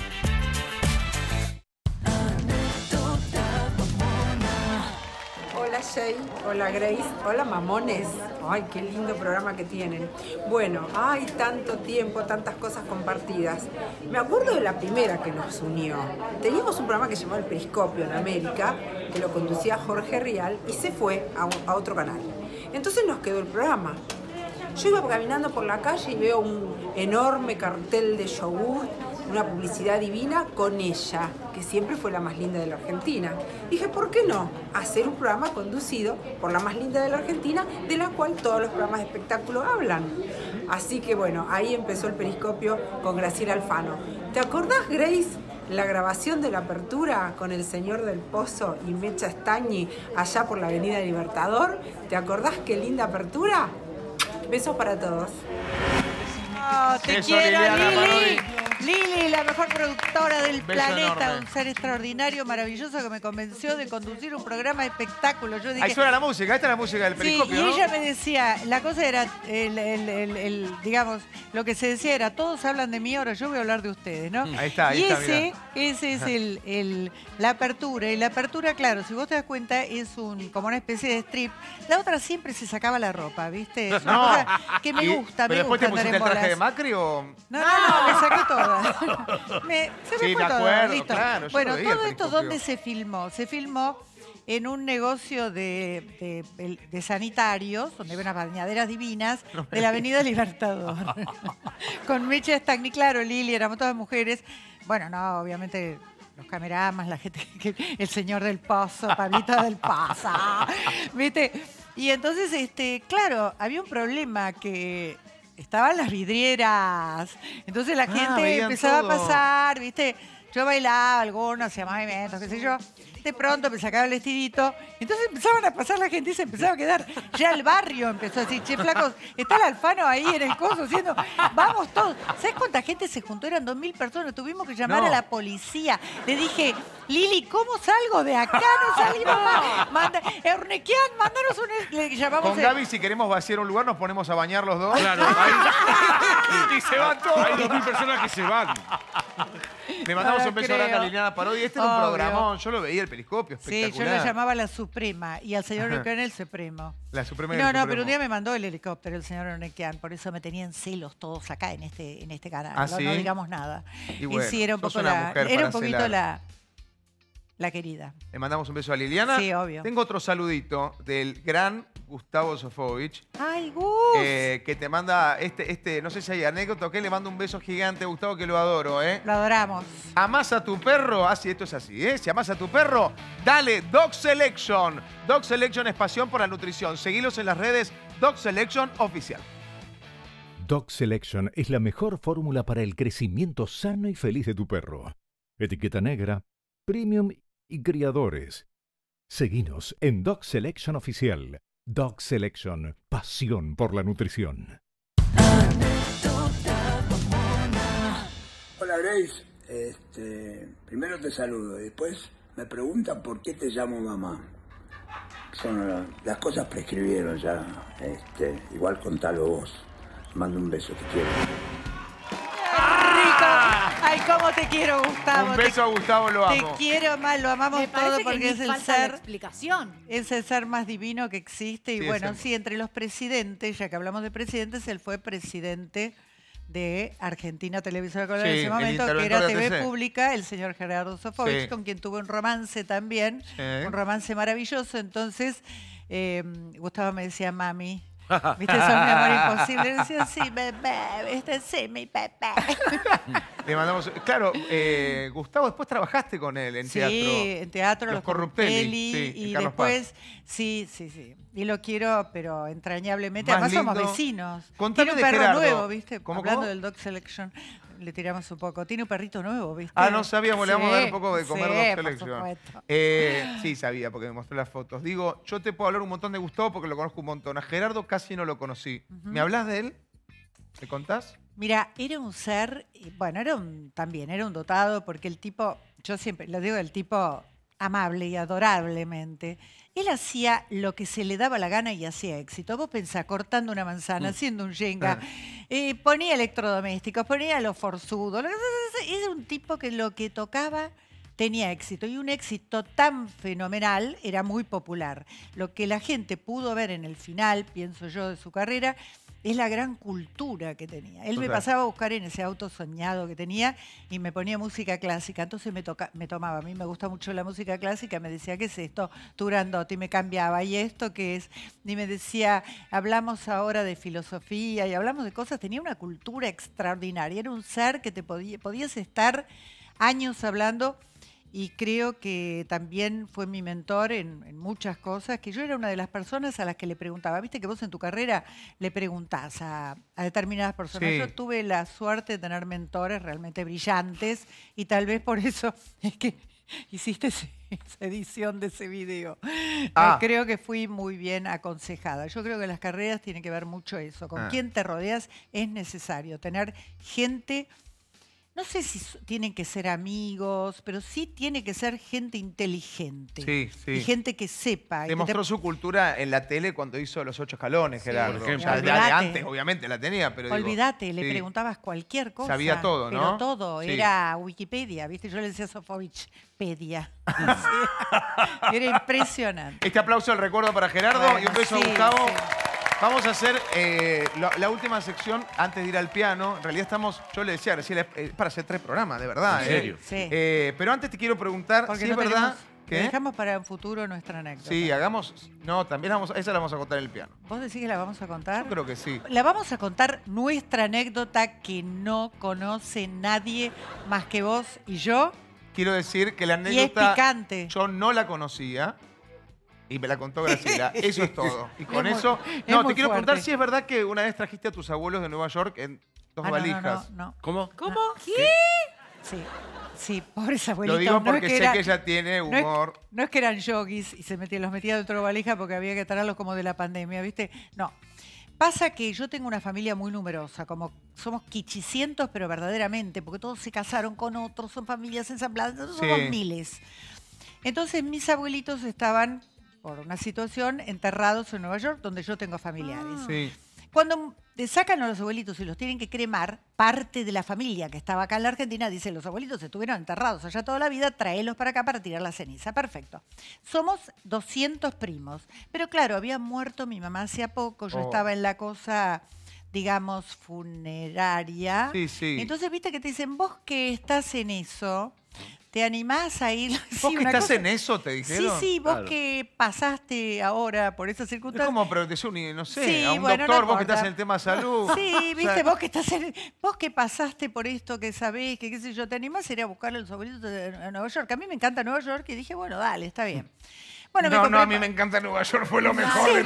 Jay. hola Grace, hola mamones. Ay, qué lindo programa que tienen. Bueno, hay tanto tiempo, tantas cosas compartidas. Me acuerdo de la primera que nos unió. Teníamos un programa que se llamaba El Periscopio en América, que lo conducía Jorge Rial y se fue a, a otro canal. Entonces nos quedó el programa. Yo iba caminando por la calle y veo un enorme cartel de yogur una publicidad divina con ella, que siempre fue la más linda de la Argentina. Dije, ¿por qué no? Hacer un programa conducido por la más linda de la Argentina, de la cual todos los programas de espectáculo hablan. Así que bueno, ahí empezó el periscopio con Graciela Alfano. ¿Te acordás, Grace? La grabación de la apertura con el señor del Pozo y Mecha Stañi allá por la Avenida Libertador. ¿Te acordás qué linda apertura? Besos para todos te quiero, Lili. Lili, la mejor productora del planeta, un ser extraordinario, maravilloso, que me convenció de conducir un programa de espectáculo. Ahí suena la música, esta es la música del sí, y ella me decía, la cosa era, el, digamos, lo que se decía era, todos hablan de mí, ahora yo voy a hablar de ustedes, ¿no? Ahí está, ahí y ese, ese es el, la apertura. Y la apertura, claro, si vos te das cuenta, es un como una especie de strip. La otra siempre se sacaba la ropa, ¿viste? Es una [laughs] cosa que me gusta, me pero te Macri o...? No, no, no, me saqué todas. [laughs] me, se me sí, fue todo, bueno, todo esto, ¿dónde se filmó? Se filmó en un negocio de, sanitarios, donde ven unas bañaderas divinas, de la Avenida Libertador. [laughs] Con Michelle Stagni, claro, Lili, éramos todas mujeres. Bueno, no, obviamente los cameramas, la gente, [laughs] el señor del pozo, Pablito del Pasa. ¿viste? Y entonces, este, claro, había un problema que estaban las vidrieras. Entonces la ah, gente empezaba a pasar, ¿viste? Yo bailaba algunos, hacía más eventos, qué sé yo pronto me sacaba el vestidito. Entonces empezaban a pasar la gente y se empezaba a quedar. Ya el barrio empezó a decir, che, flacos, está el Alfano ahí en el coso haciendo, vamos todos. ¿Sabes cuánta gente se juntó? Eran dos mil personas. Tuvimos que llamar a la policía. Le dije, Lili, ¿cómo salgo de acá? No salimos Manda, Ernequian, mándanos un... Le llamamos Con Gaby, si queremos vaciar un lugar, nos ponemos a bañar los dos. Claro. [laughs] y se van todos. Hay dos mil personas que se van. Le mandamos un beso grande a Liliana Parodi. Este es un programón. Yo lo veía el periscopio, espectacular. Sí, yo lo llamaba la Suprema y al señor Onequian el Supremo. La Suprema No, no, pero un día me mandó el helicóptero el señor Onequian. Por eso me tenían celos todos acá en este, en este canal. ¿Ah, no, digamos nada. Y, bueno, sí, era un poco Era un poquito la la querida. Le mandamos un beso a Liliana. Sí, obvio. Tengo otro saludito del gran Gustavo Sofovich. ¡Ay, Gus! Eh, que te manda este, este, no sé si hay anécdota o qué, le mando un beso gigante Gustavo, que lo adoro, ¿eh? Lo adoramos. Amas a tu perro, así, ah, esto es así, ¿eh? Si amas a tu perro, dale Dog Selection. Dog Selection es pasión por la nutrición. Seguilos en las redes Dog Selection Oficial. Dog Selection es la mejor fórmula para el crecimiento sano y feliz de tu perro. Etiqueta negra, premium y criadores. Seguinos en Dog Selection Oficial. Dog Selection, pasión por la nutrición. Hola Grace, este, primero te saludo y después me preguntan por qué te llamo mamá. Son las cosas prescribieron ya, este, igual contalo vos. Mando un beso, te quiero. ¡Ah! Ay, cómo te quiero, Gustavo. Un beso a Gustavo, lo amo. Te quiero más, lo amamos todo porque es el ser. explicación. Es el ser más divino que existe. Y bueno, sí, entre los presidentes, ya que hablamos de presidentes, él fue presidente de Argentina Televisión Color en ese momento, que era TV Pública, el señor Gerardo Sofovich, con quien tuve un romance también, un romance maravilloso. Entonces, eh, Gustavo me decía, mami, [laughs] ¿Viste esos amor imposible? Decía, sí, bebé, este sí, mi bebé. [laughs] Le mandamos. Claro, eh, Gustavo, después trabajaste con él en teatro. Sí, en teatro, los, los y, después, sí, sí, sí. Y lo quiero, pero entrañablemente. Más Además somos vecinos. Contame Tiene un perro nuevo, ¿viste? Hablando del Dog Selection le tiramos un poco. Tiene un perrito nuevo, ¿viste? Ah, no sabíamos, le vamos a dar un poco de comer sí, selecciones eh, sí, sabía, porque me mostró las fotos. Digo, yo te puedo hablar un montón de Gustavo porque lo conozco un montón. A Gerardo casi no lo conocí. ¿Me hablas de él? ¿Te contás? Mira, era un ser, bueno, era un, también, era un dotado, porque el tipo, yo siempre lo digo, el tipo amable y adorablemente él hacía lo que se le daba la gana y hacía éxito. Vos pensás, cortando una manzana, mm. haciendo un yenga, eh, ponía electrodomésticos, ponía los forzudos. Era un tipo que lo que tocaba tenía éxito y un éxito tan fenomenal era muy popular. Lo que la gente pudo ver en el final, pienso yo, de su carrera, es la gran cultura que tenía. Él me pasaba a buscar en ese auto soñado que tenía y me ponía música clásica. Entonces me, toca, me tomaba, a mí me gusta mucho la música clásica, me decía, ¿qué es esto? Turandot y me cambiaba, ¿y esto qué es? Y me decía, hablamos ahora de filosofía y hablamos de cosas. Tenía una cultura extraordinaria, era un ser que te podías estar años hablando y creo que también fue mi mentor en, muchas cosas, que yo era una de las personas a las que le preguntaba, viste que vos en tu carrera le preguntás a, determinadas personas, yo tuve la suerte de tener mentores realmente brillantes y tal vez por eso [laughs] es que hiciste esa edición de ese video. Ah. Creo que fui muy bien aconsejada. Yo creo que las carreras tienen que ver mucho eso, con ah. quién te rodeas es necesario, tener gente no sé si tienen que ser amigos, pero sí tiene que ser gente inteligente. Sí, sí. Y gente que sepa. Demostró su cultura en la tele cuando hizo Los Ocho Escalones, Gerardo. Sí, antes, obviamente, la tenía, pero Olvídate, le preguntabas cualquier cosa. Sabía todo, ¿no? Pero todo. Era Wikipedia, ¿viste? Yo le decía a [laughs] era impresionante. Este aplauso al recuerdo para Gerardo y un beso a Gustavo. Vamos a hacer eh, la, última sección antes de ir al piano. En realidad estamos, yo le decía es para hacer tres programas, de verdad. ¿En ¿eh? serio? Eh, pero antes te quiero preguntar Porque si es verdad... Que Dejamos para el futuro nuestra anécdota. Sí, hagamos. No, también vamos, esa la vamos a contar en el piano. ¿Vos decís que la vamos a contar? Yo creo que sí. La vamos a contar nuestra anécdota que no conoce nadie más que vos y yo. Quiero decir que la anécdota. Y es picante. Yo no la conocía. Y me la contó Graciela. [laughs] Eso es todo. Y con eso. no, te quiero contar si es verdad que una vez trajiste a tus abuelos de Nueva York en dos ah, valijas. No, no, ¿Cómo? ¿Cómo? Ah, ¿Qué? Sí. Sí, pobres abuelitos. Lo digo porque sé que ella tiene humor. No es, que eran yogis y se los metía dentro de valija porque había que tratarlos como de la pandemia, ¿viste? No. Pasa que yo tengo una familia muy numerosa, como somos quichicientos, pero verdaderamente, porque todos se casaron con otros, son familias ensambladas, somos miles. Entonces mis abuelitos estaban por una situación enterrados en Nueva York, donde yo tengo familiares. Ah. Cuando sacan a los abuelitos y los tienen que cremar, parte de la familia que estaba acá en la Argentina dice, los abuelitos estuvieron enterrados allá toda la vida, tráelos para acá para tirar la ceniza. Perfecto. Somos 200 primos. Pero claro, había muerto mi mamá hace poco, yo oh. estaba en la cosa digamos, funeraria. Sí, sí. Entonces, viste que te dicen, vos que estás en eso, ¿te animás a ir? [laughs] ¿Vos que estás en eso, te dijeron? Sí, sí, vos que pasaste ahora por esa circunstancia. Es como no sé, a un doctor, [laughs] vos que estás en el tema salud. Sí, viste, vos que estás vos que pasaste por esto, que sabés, que qué sé yo, ¿te animás a ir a buscarle los abuelitos Nueva York? A mí me encanta Nueva York y dije, bueno, dale, está bien. [laughs] no, no, a mí me encanta Nueva York, fue lo mejor de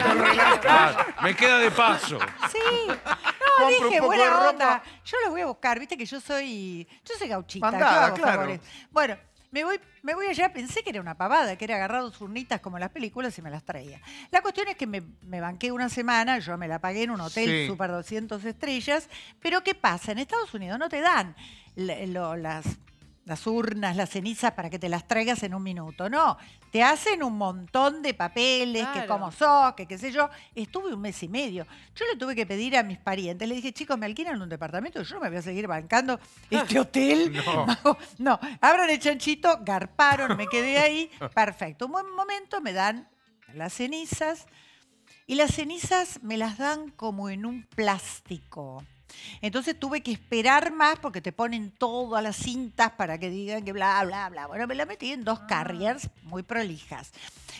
Me queda de paso. Sí. [laughs] No, dije, buena onda. Yo los voy a buscar, viste que yo soy. Yo soy gauchita. Mandada, claro. Bueno, me voy, me voy allá, pensé que era una pavada, que era agarrar dos urnitas como las películas y me las traía. La cuestión es que me, banqué una semana, yo me la pagué en un hotel súper super 200 estrellas, pero ¿qué pasa? En Estados Unidos no te dan lo, las las urnas, las cenizas para que te las traigas en un minuto. No, te hacen un montón de papeles, que cómo sos, que qué sé yo. Estuve un mes y medio. Yo le tuve que pedir a mis parientes, le dije, chicos, me alquilan un departamento, yo no me voy a seguir bancando este [laughs] hotel. [laughs] No, [laughs] no abran el chanchito, garparon, me quedé ahí. Perfecto. Un buen momento, me dan las cenizas. Y las cenizas me las dan como en un plástico. Entonces tuve que esperar más porque te ponen todo a las cintas para que digan que bla, bla, bla. Bueno, me la metí en dos ah. carriers muy prolijas.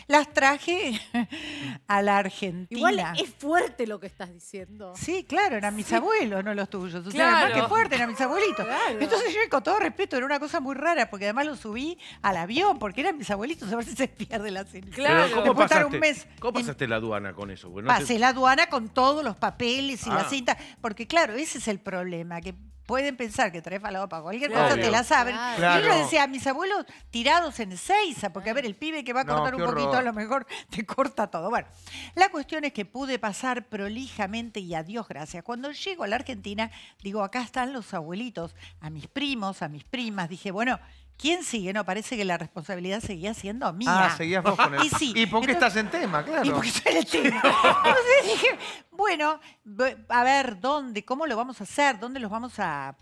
Las traje [laughs] a la Argentina. Igual es fuerte lo que estás diciendo. Sí, claro, eran mis abuelos, no los tuyos. que fuerte, eran mis abuelitos. Entonces yo, con todo respeto, era una cosa muy rara, porque además lo subí al avión, porque eran mis abuelitos, a ver si se pierde la cinta Claro. ¿cómo, un mes ¿Cómo pasaste la aduana con eso? Pasé la aduana con todos los papeles y la ah. cinta, porque claro, ese es el problema, que pueden pensar que trae falopa, cualquier cosa te la saben. yo les decía a mis abuelos tirados en Seiza, porque a ver, el pibe que va a cortar un poquito a lo mejor te corta todo. Bueno, la cuestión es que pude pasar prolijamente y a Dios gracias. Cuando llego a la Argentina, digo, acá están los abuelitos, a mis primos, a mis primas. Dije, bueno, ¿Quién sigue? No, parece que la responsabilidad seguía siendo mía. Ah, seguías vos con él. Y, sí. ¿Y por qué estás en tema? Claro. Y porque soy en el tema. Entonces dije, bueno, a ver, ¿dónde? ¿Cómo lo vamos a hacer? ¿Dónde los vamos a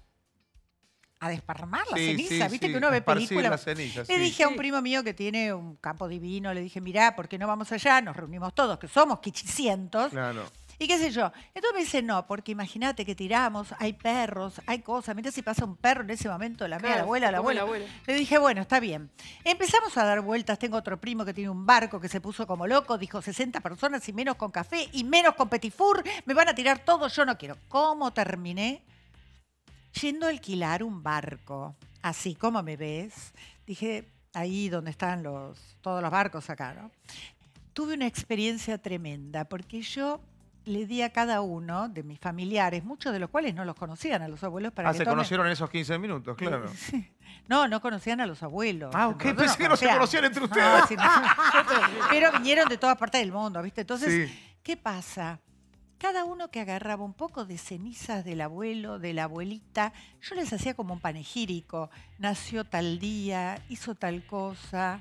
a desparmar la ceniza. Viste que uno ve películas. Cenizas, le dije a un primo mío que tiene un campo divino, le dije, mirá, ¿por qué no vamos allá? Nos reunimos todos, que somos quichicientos. Claro. Y qué sé yo. Entonces me dice, no, porque imagínate que tiramos, hay perros, hay cosas. Mientras si pasa un perro en ese momento, la mía, la abuela, la abuela. Le dije, bueno, está bien. Empezamos a dar vueltas. Tengo otro primo que tiene un barco que se puso como loco. Dijo, 60 personas y menos con café y menos con petifur. Me van a tirar todo, yo no quiero. ¿Cómo terminé? Yendo a alquilar un barco. Así como me ves. Dije, ahí donde están los, todos los barcos acá, ¿no? Tuve una experiencia tremenda porque yo le di a cada uno de mis familiares, muchos de los cuales no los conocían a los abuelos para ah, se conocieron en esos 15 minutos, eh, claro. No, no conocían a los abuelos. Ah, pensé que no se conocían entre ustedes. [laughs] pero vinieron de todas partes del mundo, ¿viste? Entonces, ¿qué pasa? Cada uno que agarraba un poco de cenizas del abuelo, de la abuelita, yo les hacía como un panegírico. Nació tal día, hizo tal cosa,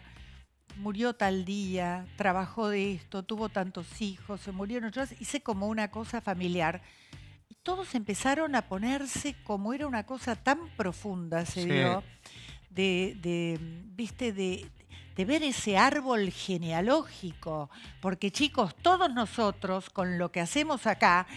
murió tal día, trabajó de esto, tuvo tantos hijos, se murieron otros, hice como una cosa familiar. Y todos empezaron a ponerse como era una cosa tan profunda, se vio. dio, de, de, viste, de, de ver ese árbol genealógico, porque chicos, todos nosotros con lo que hacemos acá,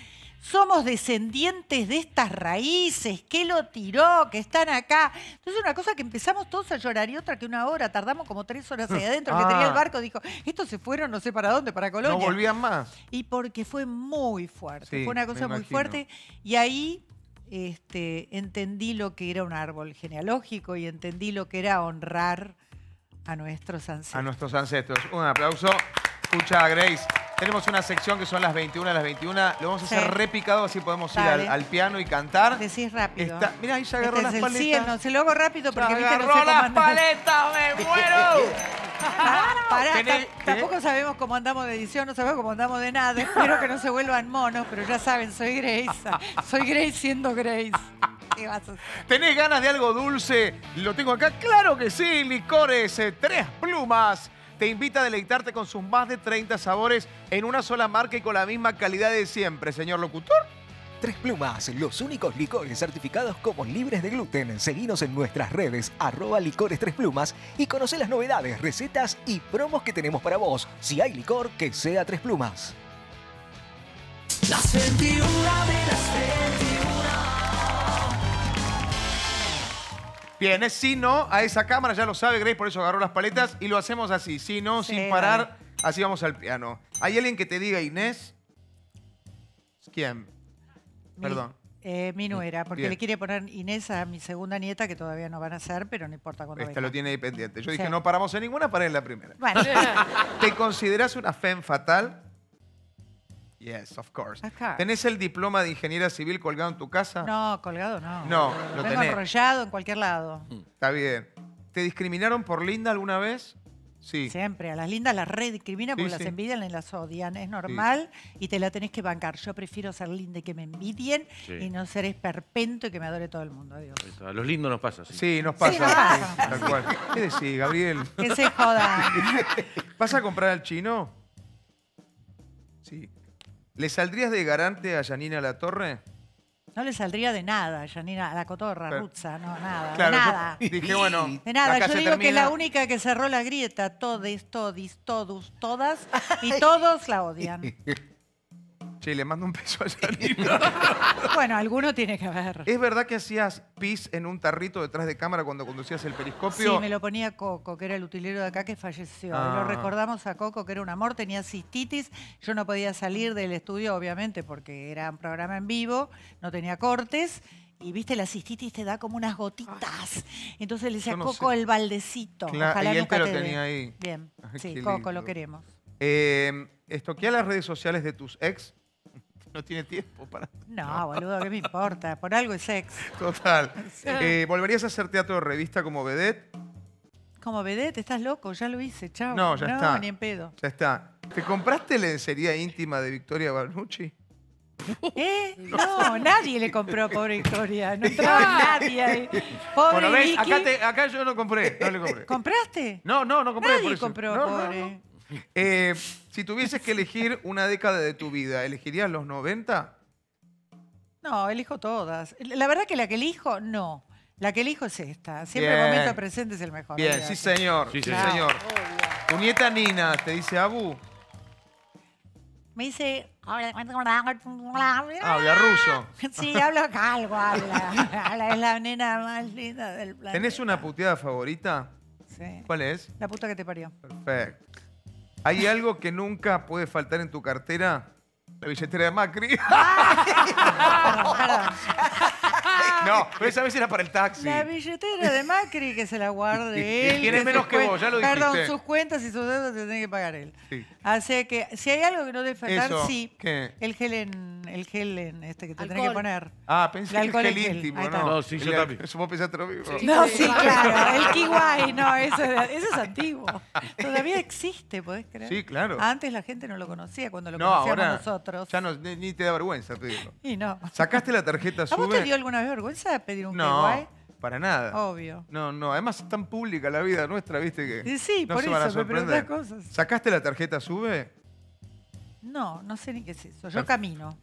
somos descendientes de estas raíces, que lo tiró, que están acá. Entonces una cosa que empezamos todos a llorar y otra que una hora, tardamos como tres horas ahí mm. adentro, que tenía el ah. barco, dijo, estos se fueron no sé para dónde, para Colombia. No volvían más. Y porque fue muy fuerte, fue una cosa muy fuerte. Y ahí este, entendí lo que era un árbol genealógico y entendí lo que era honrar a nuestros ancestros. A nuestros ancestros. Un aplauso. Escucha, Grace. Tenemos una sección que son las 21 las 21. Lo vamos a hacer repicado, así podemos ir al, piano y cantar. Decís rápido. mira ahí ya agarró este las paletas. se lo hago rápido porque viste, no las paletas, me [laughs] muero! tampoco sabemos cómo andamos de edición, no sabemos cómo andamos de nada. Espero que no se vuelvan monos, pero ya saben, soy Grace. Soy Grace siendo Grace. ¿Tenés ganas de algo dulce? Lo tengo acá, claro que sí, licores, eh, tres plumas te invita a deleitarte con sus más de 30 sabores en una sola marca y con la misma calidad de siempre, señor locutor. Tres Plumas, los únicos licores certificados como libres de gluten. Seguinos en nuestras redes, arroba licores Tres Plumas y conoce las novedades, recetas y promos que tenemos para vos. Si hay licor, que sea Tres Plumas. Bien, si no, a esa cámara ya lo sabe Grace, por eso agarró las paletas y lo hacemos así, si no, sin parar, así vamos al piano. ¿Hay alguien que te diga Inés? ¿Quién? Perdón. Eh, mi nuera, porque le quiere poner Inés a mi segunda nieta, que todavía no van a ser, pero no importa cuándo Esta lo tiene ahí pendiente. Yo dije, no paramos en ninguna, paré en la primera. Bueno. [laughs] ¿Te consideras una fan fatal? Yes, of course. ¿Tenés el diploma de ingeniera civil colgado en tu casa? No, colgado no. No, lo tengo enrollado en cualquier lado. Mm. Está bien. ¿Te discriminaron por linda alguna vez? Sí. Siempre, a las lindas las rediscriminan porque las envidian y las odian. Es normal y te la tenés que bancar. Yo prefiero ser linda y que me envidien y no ser esperpento y que me adore todo el mundo. Adiós. A los lindos nos pasa. Sí. Sí, nos pasa. ¿Qué decís, Gabriel? Que se jodan. [laughs] ¿Vas a comprar al chino? ¿Le saldrías de garante a Yanina La Torre? No le saldría de nada, Janina, a la cotorra, Pero, no, nada, de nada. [laughs] Dije, bueno, de yo digo que la única que cerró la grieta, todes, todis, todos, todas, [laughs] y todos la odian. [laughs] Sí, le mando un beso a Janina. [laughs] Bueno, alguno tiene que ver. ¿Es verdad que hacías pis en un tarrito detrás de cámara cuando conducías el periscopio? Sí, me lo ponía Coco, que era el utilero de acá que falleció. Ah. Lo recordamos a Coco, que era un amor, tenía cistitis. Yo no podía salir del estudio, obviamente, porque era un programa en vivo, no tenía cortes. Y viste, la cistitis te da como unas gotitas. Entonces le decía Coco el baldecito. Ojalá nunca lo tenía ahí. Bien, sí, Coco, lo queremos. Eh, estoquea las redes sociales de tus ex no tiene tiempo para... [laughs] No, boludo, ¿qué me importa? Por algo es sexo. Total. [laughs] Eh, ¿Volverías a hacer teatro de revista como vedette? Como vedette, estás loco, ya lo hice, chao. No, ya está. ni en pedo. Ya está. ¿Te compraste lencería íntima de Victoria Barnucci? ¿Eh? No, nadie le compró, pobre Victoria. No entraba [laughs] nadie ahí. Pobre Bueno, acá, yo no compré, no le compré. ¿Compraste? No, no, no compré. Nadie compró, Eh, si tuvieses que elegir una década de tu vida, ¿elegirías los 90? No, elijo todas. La verdad que la que elijo, no. La que elijo es esta. Siempre el momento presente es el mejor. Bien, sí señor, sí, señor. Tu nieta Nina te dice, Abu. Me dice... Ah, habla ruso. [laughs] Sí, hablo calvo, habla. Es la nena más linda del planeta. ¿Tenés una puteada favorita? Sí. ¿Cuál es? La puta que te parió. Perfecto. ¿Hay algo que nunca puede faltar en tu cartera? La billetera de Macri. [laughs] No, esa vez era para el taxi. La billetera de Macri que se la guarde [laughs] él. Tiene menos que vos, ya lo dijiste. Perdón, sus cuentas y sus deudas se tienen que pagar él. Sí. Así que si hay algo que no debe faltar, sí. El gel en, el gel en este que te tenés que poner. Ah, pensé el que el gel íntimo, ¿no? No, sí, yo también. Eso vos pensaste lo mismo. No, sí, claro. El kiwai, no, eso, eso es antiguo. Todavía existe, ¿podés creer? Sí, claro. Antes la gente no lo conocía cuando lo conocíamos nosotros. ya no, ni, ni te da vergüenza pedirlo. Y no. ¿Sacaste la tarjeta ¿A vos te dio alguna vergüenza pedir un No, para nada. Obvio. No, no. Además es tan pública la vida nuestra, viste que. sí, por eso me cosas. ¿Sacaste la tarjeta SUBE? No, no sé ni qué es eso. Yo camino.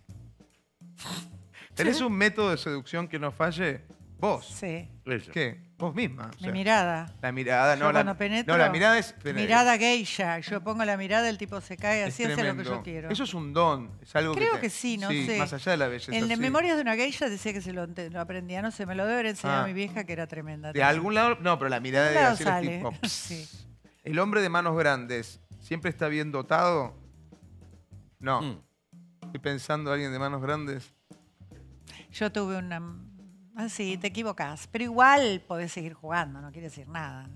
¿Tenés un método de seducción que no falle? Vos. Sí. ¿Qué? Vos misma. o mirada. La mirada, no, la, no, la mirada es... Mirada geisha. Yo pongo la mirada, el tipo se cae así, hace lo que yo quiero. Eso es un don, es algo Creo que, Creo que sí, no sé. Más allá de la belleza. En Memorias de una geisha decía que se lo, aprendía, no sé, me lo debe haber enseñado ah. mi vieja que era tremenda. De algún lado, no, pero la mirada de, la Tipo, [laughs] sí. El hombre de manos grandes, ¿siempre está bien dotado? No. Mm. Estoy pensando a alguien de manos grandes. Yo tuve una Ah, Sí, te ah. equivocas. Pero igual podés seguir jugando, no quiere decir nada.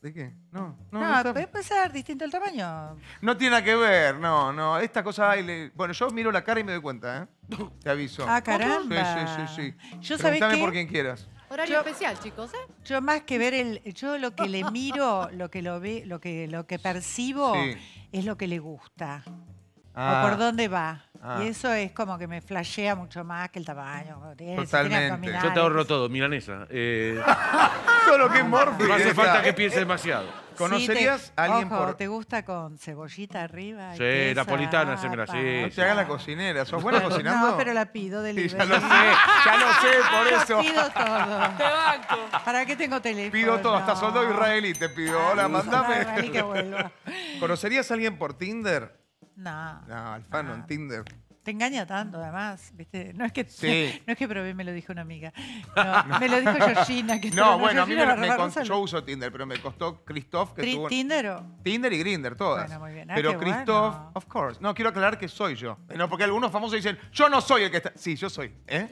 ¿De qué? No, no. No, no puede ser distinto el tamaño. No tiene nada que ver, no, no. Esta cosa hay. Le... Bueno, yo miro la cara y me doy cuenta, ¿eh? Te aviso. Ah, caramba. Sí, sí, sí. Yo sabía que... por quien quieras. Horario especial, chicos, ¿eh? Yo más que ver el. Yo lo que le miro, lo que lo ve, lo que, lo que percibo es lo que le gusta. Ah. o por dónde va. Y ah. eso es como que me flashea mucho más que el tamaño. Totalmente. Yo te ahorro todo, milanesa. Eh, [laughs] todo lo que es morfi. No hace falta que piense demasiado. ¿Conocerías a alguien Ojo, por...? ¿te gusta con cebollita arriba? Sí, napolitana, se me la sí. No te haga la cocinera. ¿Sos buena cocinando? No, pero la pido del [laughs] Ya lo sé, ya lo sé, por eso. Pido todo. [laughs] Te banco. ¿Para qué tengo teléfono? Pido todo, hasta soldado israelí te pido. Hola, mandame. ¿Conocerías a alguien por Tinder? No. No, Alfano, ah. en Tinder. Te engaña tanto, además, No es que, [laughs] no es que probé, me lo dijo una amiga. [laughs] Me lo dijo Georgina. Que no, bueno, a mí me, costó, yo uso Tinder, pero me costó Christoph. Que tuvo, ¿Tinder o? Tinder y Grinder, todas. Bueno, muy bien. Ah, pero Christoph, of course. No, quiero aclarar que soy yo. Eh, no, porque algunos famosos dicen, yo no soy el que está... Sí, yo soy. ¿eh?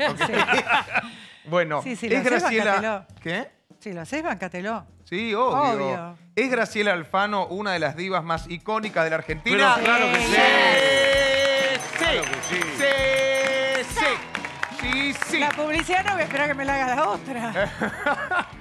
[laughs] bueno, es Graciela... ¿Qué? Si lo haces, bancatelo. Sí, obvio. ¿Es Graciela Alfano una de las divas más icónicas de la Argentina? Pero claro que sí. Sí, sí. Sí, sí. sí, La publicidad no voy a esperar que me la haga la otra. [laughs]